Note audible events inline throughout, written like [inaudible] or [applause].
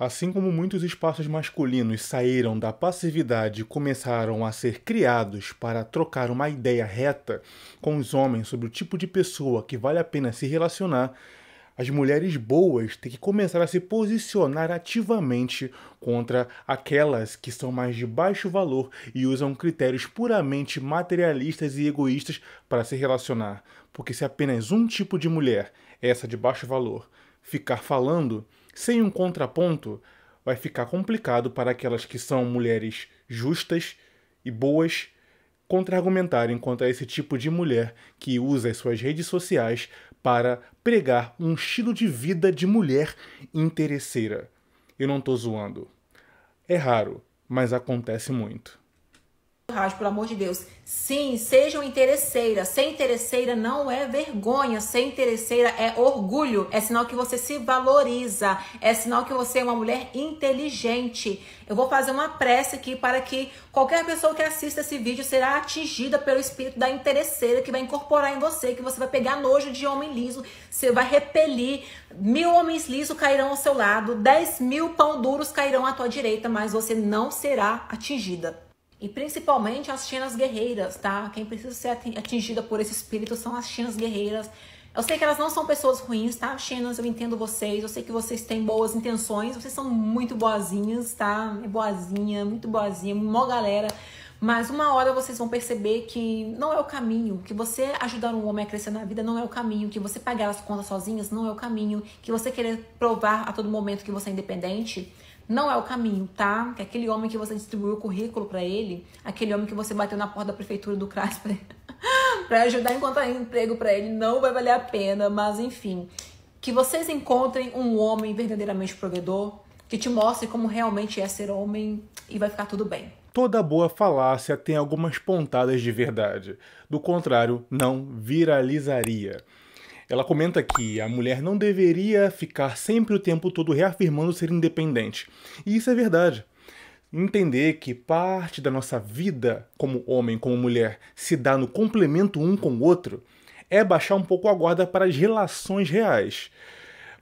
Assim como muitos espaços masculinos saíram da passividade e começaram a ser criados para trocar uma ideia reta com os homens sobre o tipo de pessoa que vale a pena se relacionar, as mulheres boas têm que começar a se posicionar ativamente contra aquelas que são mais de baixo valor e usam critérios puramente materialistas e egoístas para se relacionar. Porque se apenas um tipo de mulher, essa de baixo valor, ficar falando, sem um contraponto, vai ficar complicado para aquelas que são mulheres justas e boas contra-argumentarem contra esse tipo de mulher que usa as suas redes sociais para pregar um estilo de vida de mulher interesseira. Eu não estou zoando. É raro, mas acontece muito. Rádio, pelo amor de Deus. Sim, sejam interesseiras. Ser interesseira não é vergonha, ser interesseira é orgulho. É sinal que você se valoriza, é sinal que você é uma mulher inteligente. Eu vou fazer uma prece aqui para que qualquer pessoa que assista esse vídeo será atingida pelo espírito da interesseira que vai incorporar em você, que você vai pegar nojo de homem liso, você vai repelir. Mil homens lisos cairão ao seu lado, dez mil pão duros cairão à tua direita, mas você não será atingida. E principalmente as chinas guerreiras, tá? Quem precisa ser atingida por esse espírito são as chinas guerreiras. Eu sei que elas não são pessoas ruins, tá? Chinas, eu entendo vocês. Eu sei que vocês têm boas intenções. Vocês são muito boazinhas, tá? É boazinha, muito boazinha, mó galera. Mas uma hora vocês vão perceber que não é o caminho. Que você ajudar um homem a crescer na vida não é o caminho. Que você pagar as contas sozinhas não é o caminho. Que você querer provar a todo momento que você é independente não é o caminho, tá? Que aquele homem que você distribuiu o currículo para ele, aquele homem que você bateu na porta da prefeitura do CRAS pra, [laughs] pra ajudar a encontrar emprego para ele, não vai valer a pena, mas enfim. Que vocês encontrem um homem verdadeiramente provedor, que te mostre como realmente é ser homem e vai ficar tudo bem. Toda boa falácia tem algumas pontadas de verdade. Do contrário, não viralizaria. Ela comenta que a mulher não deveria ficar sempre o tempo todo reafirmando ser independente. E isso é verdade. Entender que parte da nossa vida como homem, como mulher, se dá no complemento um com o outro, é baixar um pouco a guarda para as relações reais.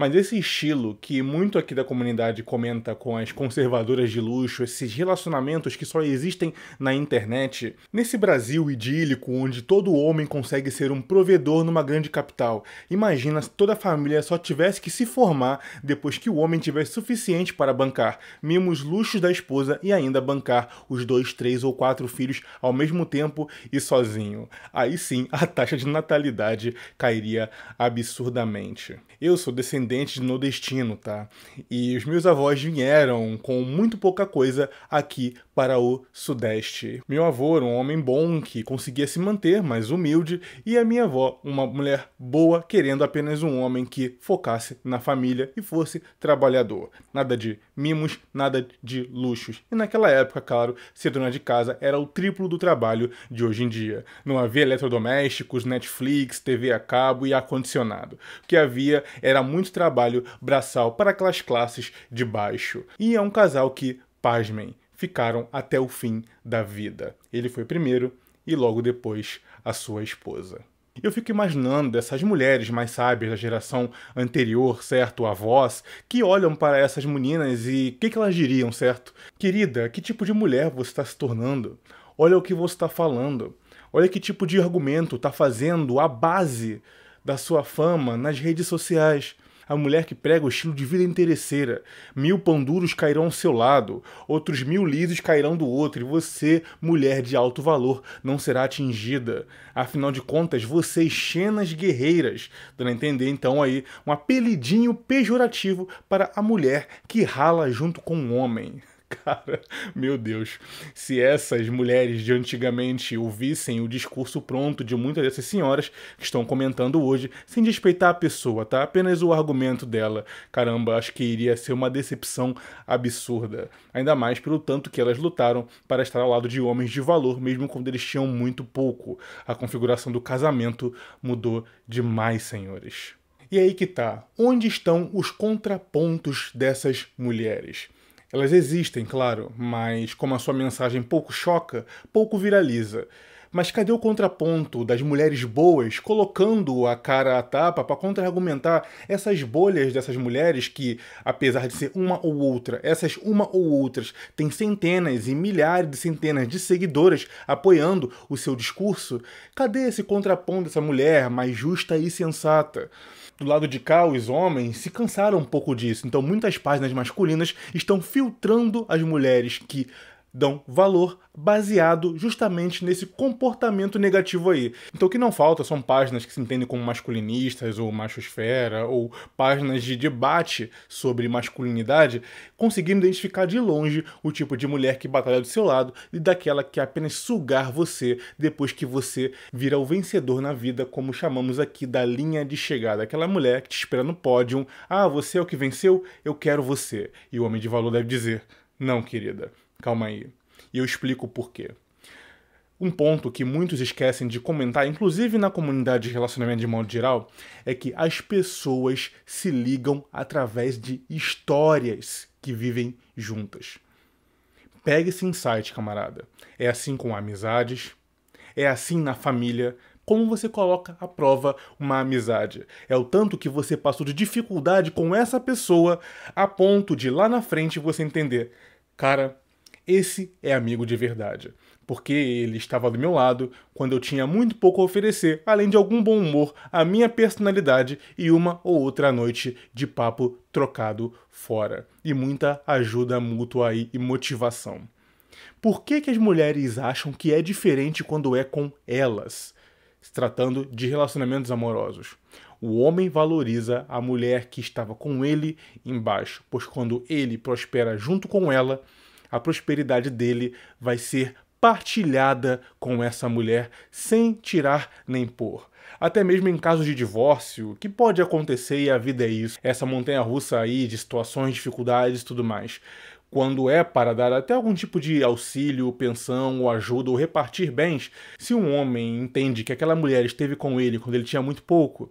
Mas esse estilo que muito aqui da comunidade comenta com as conservadoras de luxo, esses relacionamentos que só existem na internet, nesse Brasil idílico onde todo homem consegue ser um provedor numa grande capital, imagina se toda a família só tivesse que se formar depois que o homem tivesse suficiente para bancar mimos luxos da esposa e ainda bancar os dois, três ou quatro filhos ao mesmo tempo e sozinho. Aí sim a taxa de natalidade cairia absurdamente. Eu sou descendente descendentes de nordestino, tá? E os meus avós vieram com muito pouca coisa aqui para o Sudeste. Meu avô era um homem bom que conseguia se manter, mas humilde, e a minha avó, uma mulher boa, querendo apenas um homem que focasse na família e fosse trabalhador. Nada de mimos, nada de luxos. E naquela época, claro, ser dona de casa era o triplo do trabalho de hoje em dia. Não havia eletrodomésticos, Netflix, TV a cabo e ar-condicionado. O que havia era muito trabalho braçal para aquelas classes de baixo. E é um casal que, pasmem, ficaram até o fim da vida. Ele foi primeiro e logo depois a sua esposa. Eu fico imaginando essas mulheres mais sábias da geração anterior, certo? Avós, que olham para essas meninas e o que, que elas diriam, certo? Querida, que tipo de mulher você está se tornando? Olha o que você está falando. Olha que tipo de argumento está fazendo a base da sua fama nas redes sociais a mulher que prega o estilo de vida interesseira. Mil pão duros cairão ao seu lado, outros mil lisos cairão do outro, e você, mulher de alto valor, não será atingida. Afinal de contas, vocês, chenas guerreiras, dando a entender então aí um apelidinho pejorativo para a mulher que rala junto com o um homem. Cara, meu Deus. Se essas mulheres de antigamente ouvissem o discurso pronto de muitas dessas senhoras que estão comentando hoje, sem despeitar a pessoa, tá? Apenas o argumento dela. Caramba, acho que iria ser uma decepção absurda. Ainda mais pelo tanto que elas lutaram para estar ao lado de homens de valor, mesmo quando eles tinham muito pouco. A configuração do casamento mudou demais, senhores. E aí que tá. Onde estão os contrapontos dessas mulheres? Elas existem, claro, mas como a sua mensagem pouco choca, pouco viraliza. Mas cadê o contraponto das mulheres boas colocando a cara à tapa para contra-argumentar essas bolhas dessas mulheres que, apesar de ser uma ou outra, essas uma ou outras têm centenas e milhares de centenas de seguidoras apoiando o seu discurso? Cadê esse contraponto dessa mulher mais justa e sensata? do lado de cá, os homens se cansaram um pouco disso, então muitas páginas masculinas estão filtrando as mulheres que dão valor baseado justamente nesse comportamento negativo aí. Então o que não falta são páginas que se entendem como masculinistas ou machosfera ou páginas de debate sobre masculinidade, conseguindo identificar de longe o tipo de mulher que batalha do seu lado e daquela que apenas sugar você depois que você vira o vencedor na vida, como chamamos aqui da linha de chegada, aquela mulher que te espera no pódio, ah, você é o que venceu, eu quero você. E o homem de valor deve dizer: "Não, querida, Calma aí. E eu explico por quê. Um ponto que muitos esquecem de comentar, inclusive na comunidade de relacionamento de modo geral, é que as pessoas se ligam através de histórias que vivem juntas. Pegue esse insight, camarada. É assim com amizades, é assim na família, como você coloca à prova uma amizade. É o tanto que você passou de dificuldade com essa pessoa a ponto de lá na frente você entender, cara, esse é amigo de verdade, porque ele estava do meu lado quando eu tinha muito pouco a oferecer, além de algum bom humor, a minha personalidade e uma ou outra noite de papo trocado fora, e muita ajuda mútua aí e motivação. Por que, que as mulheres acham que é diferente quando é com elas, se tratando de relacionamentos amorosos? O homem valoriza a mulher que estava com ele embaixo, pois quando ele prospera junto com ela, a prosperidade dele vai ser partilhada com essa mulher sem tirar nem pôr. Até mesmo em casos de divórcio, que pode acontecer e a vida é isso, essa montanha russa aí de situações, dificuldades e tudo mais. Quando é para dar até algum tipo de auxílio, pensão ou ajuda ou repartir bens, se um homem entende que aquela mulher esteve com ele quando ele tinha muito pouco,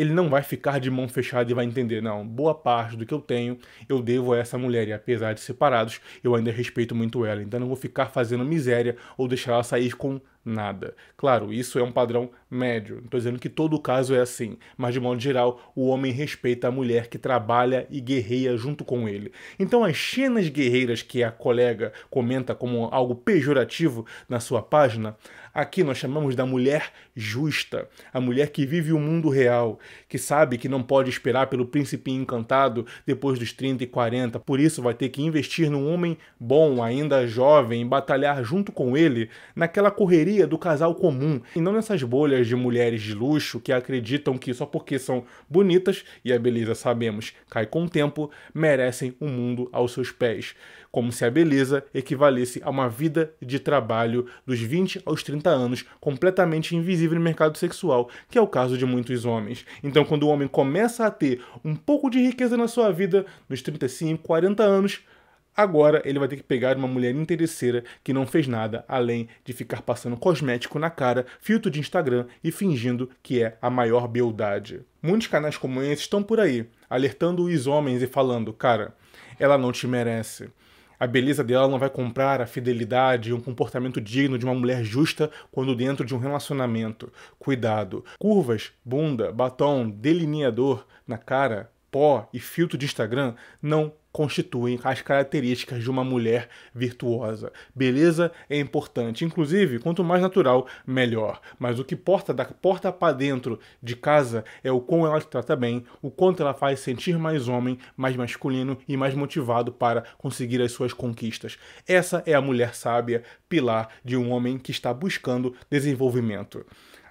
ele não vai ficar de mão fechada e vai entender, não, boa parte do que eu tenho eu devo a essa mulher, e apesar de separados, eu ainda respeito muito ela, então não vou ficar fazendo miséria ou deixar ela sair com nada. Claro, isso é um padrão médio. Não estou dizendo que todo caso é assim, mas de modo geral, o homem respeita a mulher que trabalha e guerreia junto com ele. Então, as cenas guerreiras que a colega comenta como algo pejorativo na sua página, aqui nós chamamos da mulher justa, a mulher que vive o mundo real, que sabe que não pode esperar pelo príncipe encantado depois dos 30 e 40, por isso vai ter que investir num homem bom, ainda jovem, batalhar junto com ele naquela correria maioria do casal comum, e não nessas bolhas de mulheres de luxo que acreditam que só porque são bonitas, e a beleza sabemos cai com o tempo, merecem o um mundo aos seus pés, como se a beleza equivalesse a uma vida de trabalho dos 20 aos 30 anos, completamente invisível no mercado sexual, que é o caso de muitos homens. Então, quando o homem começa a ter um pouco de riqueza na sua vida, nos 35, 40 anos, Agora ele vai ter que pegar uma mulher interesseira que não fez nada além de ficar passando cosmético na cara, filtro de Instagram e fingindo que é a maior beldade. Muitos canais como esse estão por aí, alertando os homens e falando: cara, ela não te merece. A beleza dela não vai comprar a fidelidade e um comportamento digno de uma mulher justa quando dentro de um relacionamento. Cuidado. Curvas, bunda, batom, delineador na cara, pó e filtro de Instagram não constituem as características de uma mulher virtuosa. Beleza é importante, inclusive, quanto mais natural, melhor. Mas o que porta da porta para dentro de casa é o quão ela te trata bem, o quanto ela faz sentir mais homem, mais masculino e mais motivado para conseguir as suas conquistas. Essa é a mulher sábia, pilar de um homem que está buscando desenvolvimento.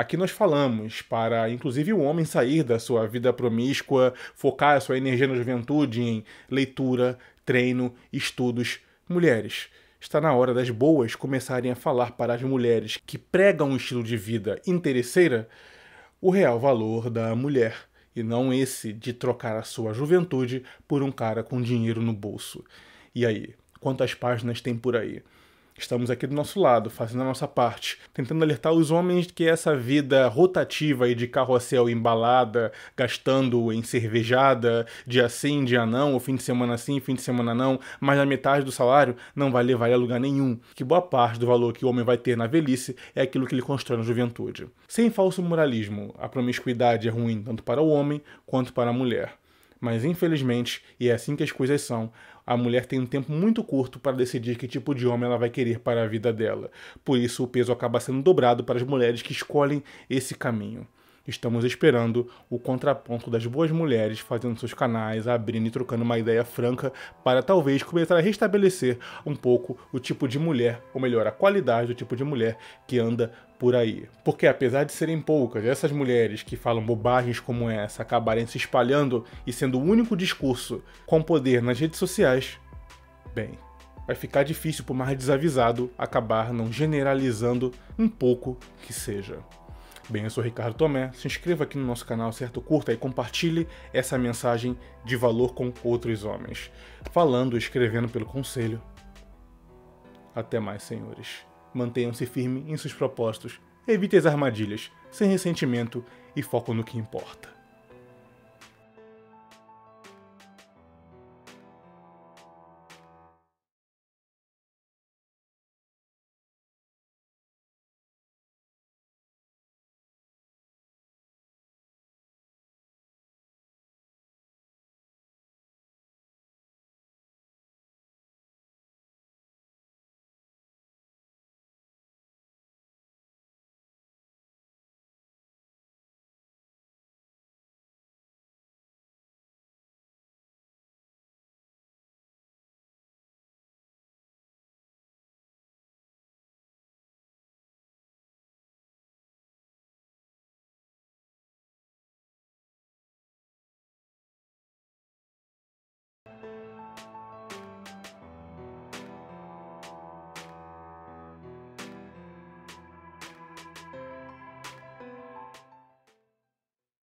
Aqui nós falamos para, inclusive, o homem sair da sua vida promíscua, focar a sua energia na juventude em leitura, treino, estudos, mulheres. Está na hora das boas começarem a falar para as mulheres que pregam um estilo de vida interesseira o real valor da mulher e não esse de trocar a sua juventude por um cara com dinheiro no bolso. E aí, quantas páginas tem por aí? Estamos aqui do nosso lado, fazendo a nossa parte, tentando alertar os homens que essa vida rotativa e de carrossel embalada, gastando em cervejada, dia sim, dia não, ou fim de semana sim, fim de semana não, mas a metade do salário não vai levar a lugar nenhum. Que boa parte do valor que o homem vai ter na velhice é aquilo que ele constrói na juventude. Sem falso moralismo, a promiscuidade é ruim tanto para o homem quanto para a mulher. Mas infelizmente, e é assim que as coisas são, a mulher tem um tempo muito curto para decidir que tipo de homem ela vai querer para a vida dela. Por isso, o peso acaba sendo dobrado para as mulheres que escolhem esse caminho. Estamos esperando o contraponto das boas mulheres fazendo seus canais, abrindo e trocando uma ideia franca para talvez começar a restabelecer um pouco o tipo de mulher, ou melhor, a qualidade do tipo de mulher que anda por aí. Porque apesar de serem poucas, essas mulheres que falam bobagens como essa acabarem se espalhando e sendo o único discurso com poder nas redes sociais, bem, vai ficar difícil por mais desavisado acabar não generalizando um pouco que seja. Bem, eu sou Ricardo Tomé. Se inscreva aqui no nosso canal, certo? Curta e compartilhe essa mensagem de valor com outros homens. Falando, escrevendo pelo conselho. Até mais, senhores. Mantenham-se firmes em seus propósitos. Evite as armadilhas, sem ressentimento e foco no que importa.